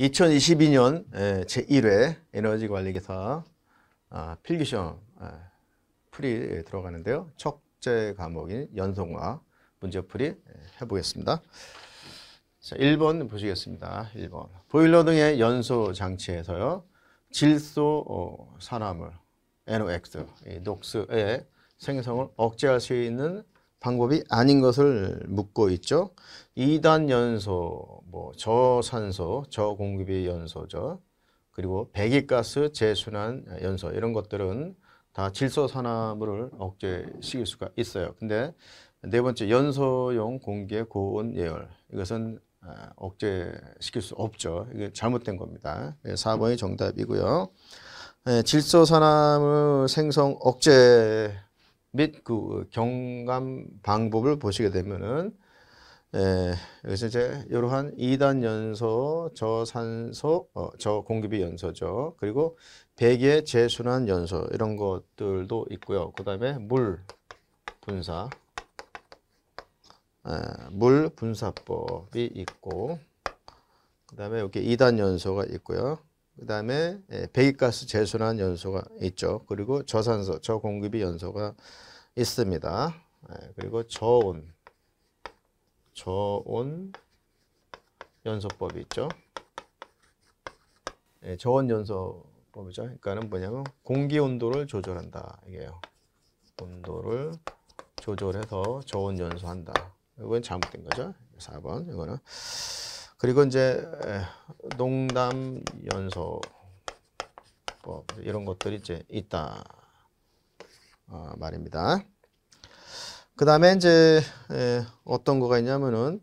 2022년 예, 제1회 에너지 관리 기사 아, 필기 시험 예, 풀이 들어가는데요. 첫째 과목인 연속화 문제 풀이 예, 해보겠습니다. 자, 1번 보시겠습니다. 1번. 보일러 등의 연소 장치에서요. 질소 어, 산화물 NOx, 녹스의 생성을 억제할 수 있는 방법이 아닌 것을 묻고 있죠. 2단 연소, 뭐 저산소, 저공급의 연소죠. 그리고 배기가스 재순환 연소 이런 것들은 다 질소산화물을 억제시킬 수가 있어요. 근데 네 번째 연소용 공기의 고온 예열 이것은 아, 억제시킬 수 없죠. 이게 잘못된 겁니다. 4번이 예, 정답이고요. 예, 질소산화물 생성 억제 및그 어, 경감 방법을 보시게 되면은 예, 여기서 이제 이러한 2단 연소, 저산소, 어, 저공기비 연소죠. 그리고 배기의 재순환 연소 이런 것들도 있고요. 그 다음에 물 분사, 예, 물 분사법이 있고 그 다음에 여기 2단 연소가 있고요. 그 다음에 예, 배기가스 재순환 연소가 있죠. 그리고 저산소, 저공급이 연소가 있습니다. 예, 그리고 저온, 저온 연소법이 있죠. 예, 저온 연소법이죠. 그러니까는 뭐냐면 공기 온도를 조절한다. 이게요. 온도를 조절해서 저온 연소한다. 이건 잘못된 거죠. 4번 이거는 그리고 이제 농담 연소법 이런 것들이 이제 있다 어, 말입니다. 그 다음에 이제 어떤 거가 있냐면은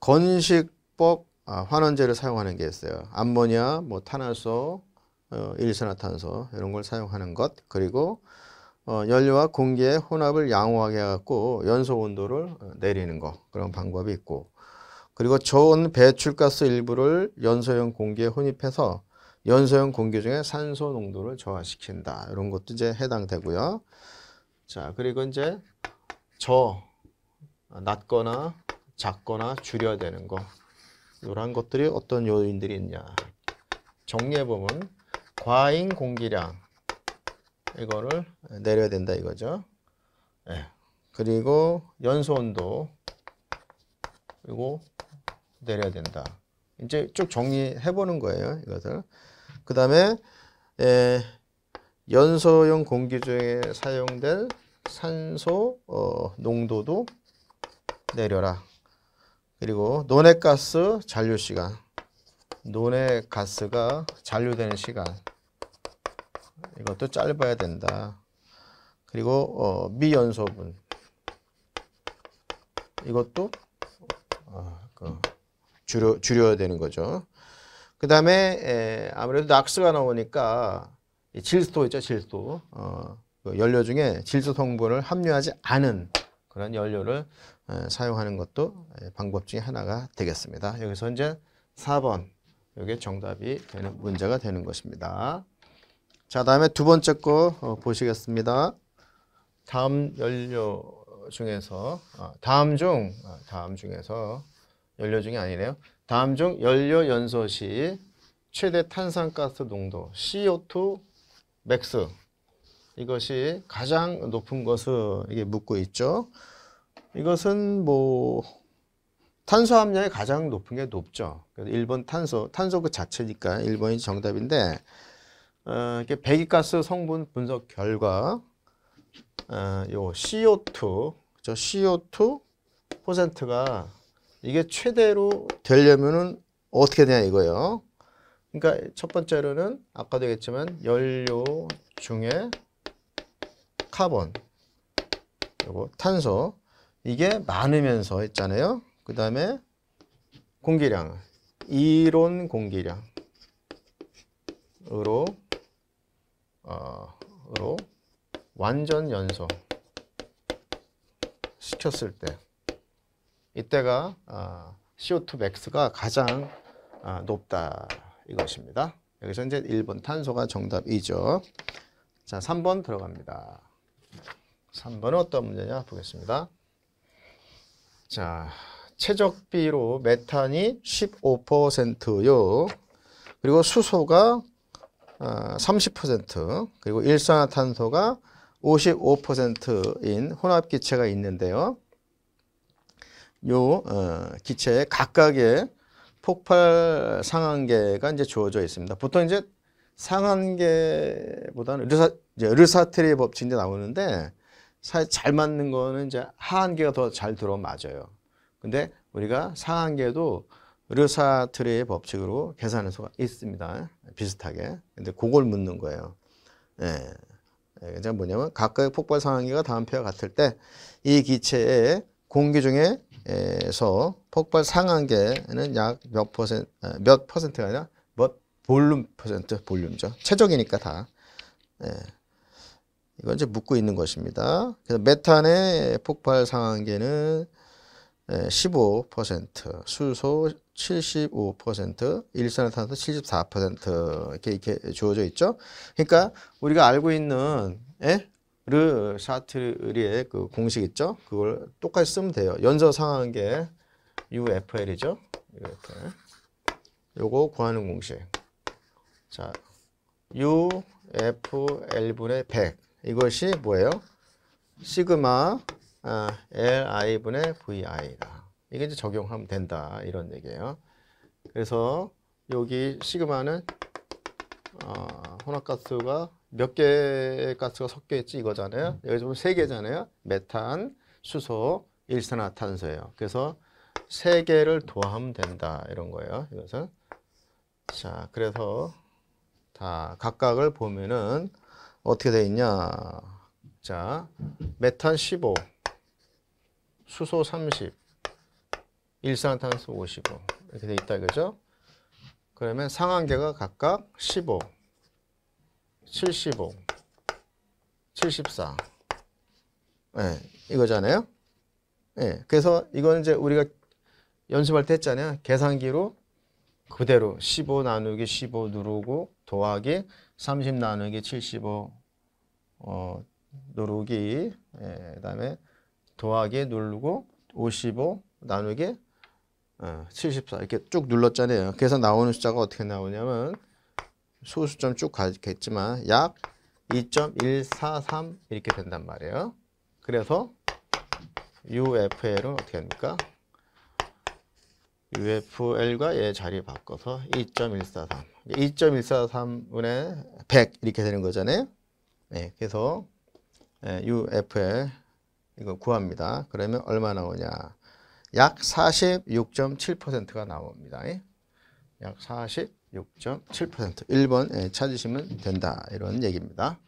건식법 아, 환원제를 사용하는 게 있어요. 암모니아, 뭐 탄화소, 어, 일산화탄소 이런 걸 사용하는 것 그리고 어, 연료와 공기의 혼합을 양호하게 해갖고 연소 온도를 어, 내리는 거 그런 방법이 있고 그리고 좋은 배출가스 일부를 연소형 공기에 혼입해서 연소형 공기 중에 산소 농도를 저하시킨다. 이런 것도 이제 해당되고요. 자, 그리고 이제 저 낮거나 작거나 줄여야 되는 거. 이런 것들이 어떤 요인들이 있냐. 정리해 보면 과잉 공기량 이거를 내려야 된다 이거죠. 예. 그리고 연소 온도 그리고 내려야 된다. 이제 쭉 정리해 보는 거예요. 이것을. 그 다음에 예, 연소형 공기중에 사용될 산소 어, 농도도 내려라. 그리고 논해가스 잔류 시간. 논해가스가 잔류되는 시간. 이것도 짧아야 된다. 그리고 어, 미연소분. 이것도 어, 그 줄여, 줄여야 되는 거죠. 그 다음에 아무래도 낙스가 나오니까 질소 있죠, 질소. 어, 그 연료 중에 질소 성분을 함유하지 않은 그런 연료를 에, 어, 사용하는 것도 에, 방법 중에 하나가 되겠습니다. 여기서 이제 4번 이게 정답이 되는 문제가 되는 것입니다. 자, 다음에 두 번째 거 어, 보시겠습니다. 다음 연료 중에서 어, 다음 중 어, 다음 중에서 연료 중이 아니네요. 다음 중 연료 연소 시 최대 탄산가스 농도 CO2 맥스 이것이 가장 높은 것을 이게 묻고 있죠. 이것은 뭐 탄소 함량이 가장 높은 게 높죠. 그래서 1번 탄소, 탄소 그 자체니까 1번이 정답인데 어, 이게 배기가스 성분 분석 결과 어, 요 CO2, 저 CO2 퍼센트가 이게 최대로 되려면은 어떻게 되냐 이거예요. 그러니까 첫 번째로는 아까도 얘기했지만 연료 중에 카본, 요거 탄소 이게 많으면서 했잖아요. 그 다음에 공기량, 이론 공기량으로 어 완전 연소 시켰을 때 이때가 어, CO2 m 스가 가장 어, 높다 이것입니다. 여기서 이제 1번 탄소가 정답이죠. 자, 3번 들어갑니다. 3번은 어떤 문제냐 보겠습니다. 자, 최적비로 메탄이 15%요. 그리고 수소가 30% 어, 그리고 일산화탄소가 55%인 혼합기체가 있는데요. 요 어, 기체에 각각의 폭발 상한계가 이제 주어져 있습니다. 보통 이제 상한계보다는 르사 이제 르사테리 법칙 이 나오는데 사실 잘 맞는 거는 이제 하한계가 더 잘 들어 맞아요. 근데 우리가 상한계도 르사트리의 법칙으로 계산해서 있습니다. 비슷하게. 근데 그걸 묻는 거예요. 예. 예 그러 뭐냐면 각각의 폭발 상황기가 다음 표와 같을 때 이 기체의 공기 중에 에서 폭발 상한계는 약 몇 퍼센트 아, 몇 퍼센트가 아니라 몇 볼륨 퍼센트 볼륨죠 최적이니까 다 예. 이건 이제 묻고 있는 것입니다 그래서 메탄의 폭발 상한계는 15% 수소 75% 일산화탄소 74% 이렇게 이렇게 주어져 있죠 그러니까 우리가 알고 있는 예? 르샤틀리의그 공식 있죠? 그걸 똑같이 쓰면 돼요. 연서 상한게 UFL이죠. 이렇게. 요거 구하는 공식. 자, UFL분의 100. 이것이 뭐예요? 시그마 아, LI분의 VI다. 이게 이제 적용하면 된다. 이런 얘기예요. 그래서 여기 시그마는 어, 혼합가수가 몇 개의 가스가 섞여 있지 이거잖아요. 음. 여기 보면 세 개잖아요. 메탄, 수소, 일산화탄소예요. 그래서 세 개를 더하면 된다 이런 거예요. 이것은 자 그래서 다 각각을 보면은 어떻게 돼 있냐? 자 메탄 15, 수소 30, 일산화탄소 55 이렇게 돼 있다 이죠 그러면 상한계가 각각 15, 75, 74. 네, 이거잖아요. 네, 그래서 이건 이제 우리가 연습할 때 했잖아요. 계산기로 그대로 15 나누기 15 누르고 더하기 30 나누기 75 어, 누르기 예, 그다음에 더하기 누르고 55 나누기 어, 74 이렇게 쭉 눌렀잖아요. 그래서 나오는 숫자가 어떻게 나오냐면 소수점 쭉 가겠지만 약 2.143 이렇게 된단 말이에요. 그래서 UFL은 어떻게 합니까? UFL과 얘 자리 바꿔서 2.143 2.143분의 100 이렇게 되는 거잖아요. 네, 그래서 예, UFL 이거 구합니다. 그러면 얼마 나오냐? 약 46.7%가 나옵니다. 예? 약6.7% 1번 예, 찾으시면 된다 이런 얘기입니다.